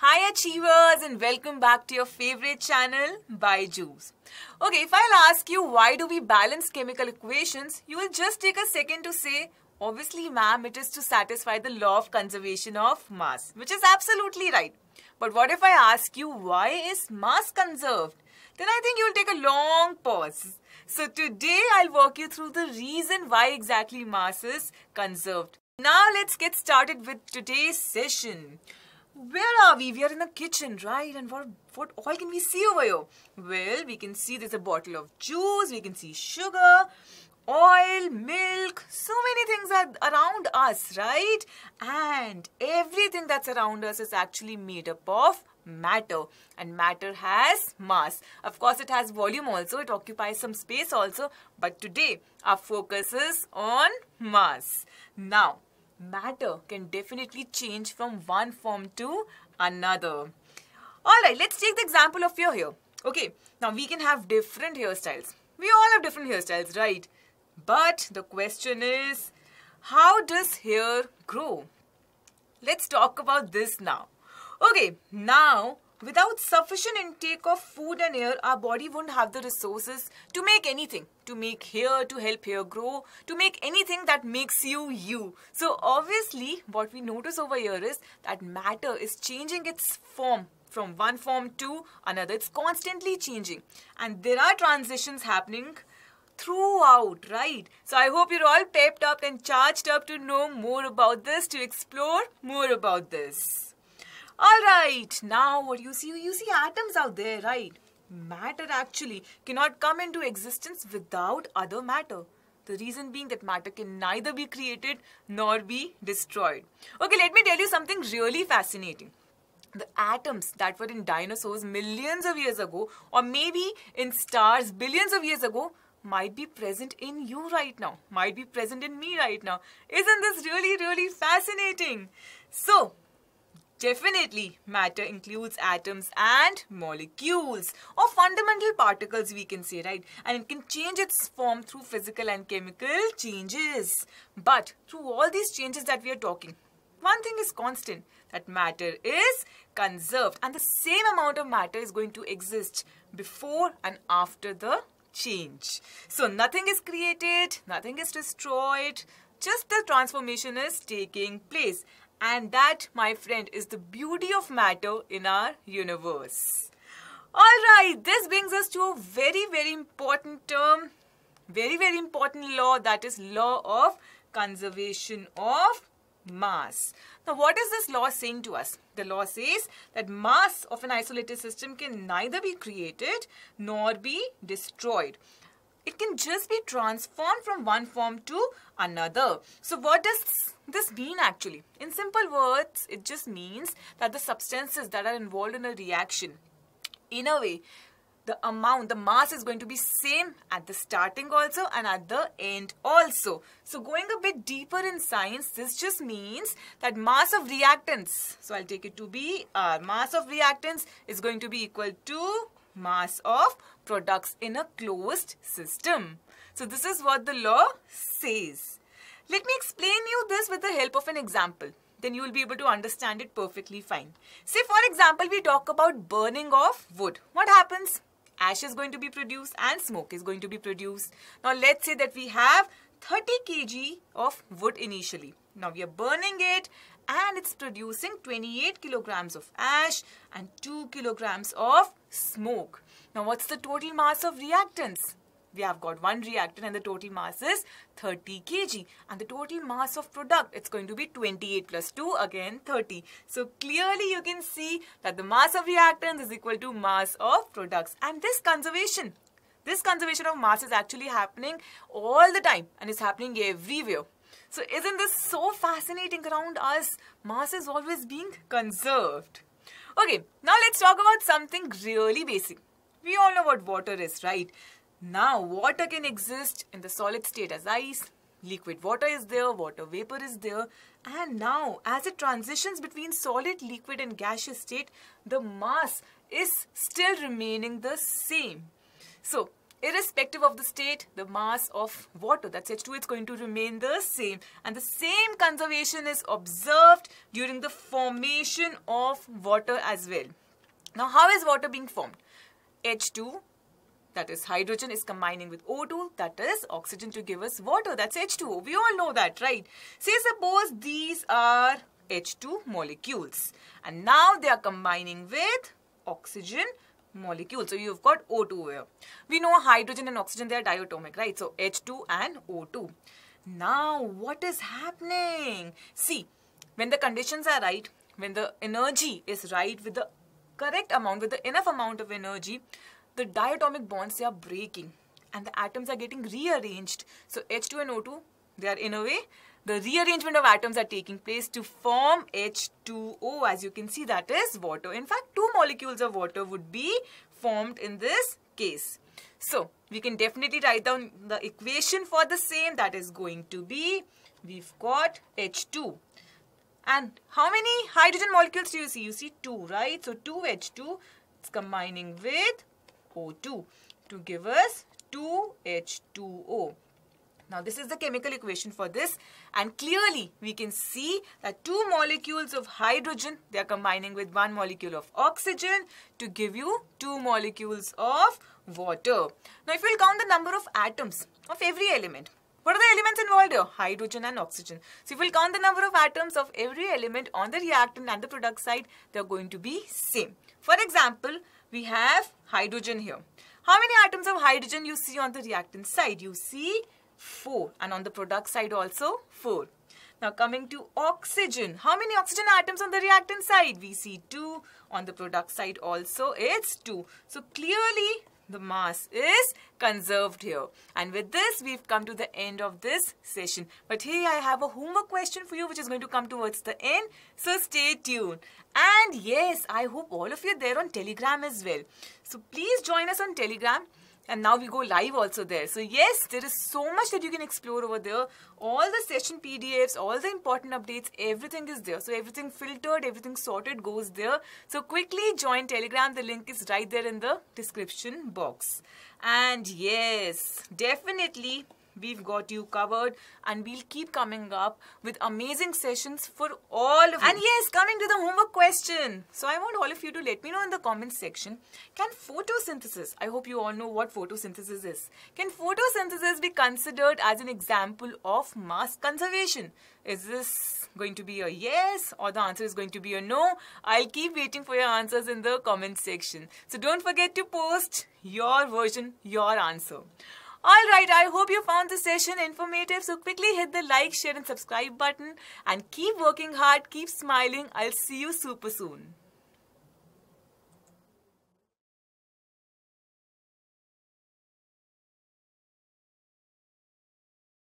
Hi Achievers and welcome back to your favorite channel, Byju's. Okay, if I'll ask you why do we balance chemical equations, you will just take a second to say, obviously ma'am, it is to satisfy the law of conservation of mass, which is absolutely right. But what if I ask you why is mass conserved? Then I think you'll take a long pause. So today I'll walk you through the reason why exactly mass is conserved. Now let's get started with today's session where are we? We are in the kitchen, right? And what, what all can we see over here? Well, we can see there's a bottle of juice, we can see sugar, oil, milk, so many things are around us, right? And everything that's around us is actually made up of matter and matter has mass of course it has volume also it occupies some space also but today our focus is on mass now matter can definitely change from one form to another. Alright, let's take the example of your hair. Okay, now we can have different hairstyles. We all have different hairstyles, right? But the question is, how does hair grow? Let's talk about this now. Okay, now Without sufficient intake of food and air, our body won't have the resources to make anything, to make hair, to help hair grow, to make anything that makes you you. So obviously, what we notice over here is that matter is changing its form from one form to another. It's constantly changing. And there are transitions happening throughout, right? So I hope you're all pepped up and charged up to know more about this, to explore more about this. Alright, now what you see, you see atoms out there, right? Matter actually cannot come into existence without other matter. The reason being that matter can neither be created nor be destroyed. Okay, let me tell you something really fascinating the atoms that were in dinosaurs millions of years ago or maybe in stars billions of years ago might be present in you right now might be present in me right now isn't this really really fascinating so Definitely, matter includes atoms and molecules or fundamental particles we can say, right? And it can change its form through physical and chemical changes. But through all these changes that we are talking, one thing is constant that matter is conserved and the same amount of matter is going to exist before and after the change. So nothing is created, nothing is destroyed, just the transformation is taking place and that, my friend, is the beauty of matter in our universe. Alright, this brings us to a very, very important term, very, very important law that is law of conservation of mass. Now, what is this law saying to us? The law says that mass of an isolated system can neither be created nor be destroyed. It can just be transformed from one form to another. So what does this mean actually? In simple words, it just means that the substances that are involved in a reaction, in a way, the amount, the mass is going to be same at the starting also and at the end also. So going a bit deeper in science, this just means that mass of reactants, so I'll take it to be, uh, mass of reactants is going to be equal to mass of products in a closed system. So this is what the law says. Let me explain you this with the help of an example. Then you will be able to understand it perfectly fine. Say for example, we talk about burning of wood. What happens? Ash is going to be produced and smoke is going to be produced. Now let's say that we have 30 kg of wood initially. Now we are burning it and it's producing 28 kilograms of ash and 2 kilograms of smoke. Now what's the total mass of reactants? We have got one reactant and the total mass is 30 kg and the total mass of product it's going to be 28 plus 2 again 30. So clearly you can see that the mass of reactants is equal to mass of products and this conservation this conservation of mass is actually happening all the time and it's happening everywhere. So isn't this so fascinating around us? Mass is always being conserved. Okay, now let's talk about something really basic. We all know what water is, right? Now, water can exist in the solid state as ice, liquid water is there, water vapor is there, and now as it transitions between solid, liquid, and gaseous state, the mass is still remaining the same. So, irrespective of the state, the mass of water, that's H2, is going to remain the same. And the same conservation is observed during the formation of water as well. Now, how is water being formed? H2, that is hydrogen, is combining with O2, that is oxygen to give us water, that's H2O. We all know that, right? Say suppose these are H2 molecules and now they are combining with oxygen molecule. So you've got O2 here. We know hydrogen and oxygen, they are diatomic, right? So H2 and O2. Now, what is happening? See, when the conditions are right, when the energy is right with the correct amount, with the enough amount of energy, the diatomic bonds, they are breaking and the atoms are getting rearranged. So H2 and O2, they are in a way the rearrangement of atoms are taking place to form H2O. As you can see, that is water. In fact, two molecules of water would be formed in this case. So, we can definitely write down the equation for the same. That is going to be, we've got H2. And how many hydrogen molecules do you see? You see 2, right? So, 2H2 is combining with O2 to give us 2H2O. Now this is the chemical equation for this and clearly we can see that two molecules of hydrogen they are combining with one molecule of oxygen to give you two molecules of water. Now if we'll count the number of atoms of every element what are the elements involved here? Hydrogen and oxygen. So if we we'll count the number of atoms of every element on the reactant and the product side, they are going to be same. For example, we have hydrogen here. How many atoms of hydrogen you see on the reactant side? You see 4 and on the product side also 4. Now coming to oxygen, how many oxygen atoms on the reactant side? We see 2 on the product side also it's 2. So clearly the mass is conserved here. And with this, we've come to the end of this session. But here I have a homework question for you, which is going to come towards the end. So stay tuned. And yes, I hope all of you are there on Telegram as well. So please join us on Telegram and now we go live also there so yes there is so much that you can explore over there all the session pdfs all the important updates everything is there so everything filtered everything sorted goes there so quickly join telegram the link is right there in the description box and yes definitely We've got you covered and we'll keep coming up with amazing sessions for all of you. And yes, coming to the homework question. So I want all of you to let me know in the comments section, can photosynthesis, I hope you all know what photosynthesis is, can photosynthesis be considered as an example of mass conservation? Is this going to be a yes or the answer is going to be a no? I'll keep waiting for your answers in the comment section. So don't forget to post your version, your answer. Alright, I hope you found this session informative. So quickly hit the like, share and subscribe button. And keep working hard, keep smiling. I'll see you super soon.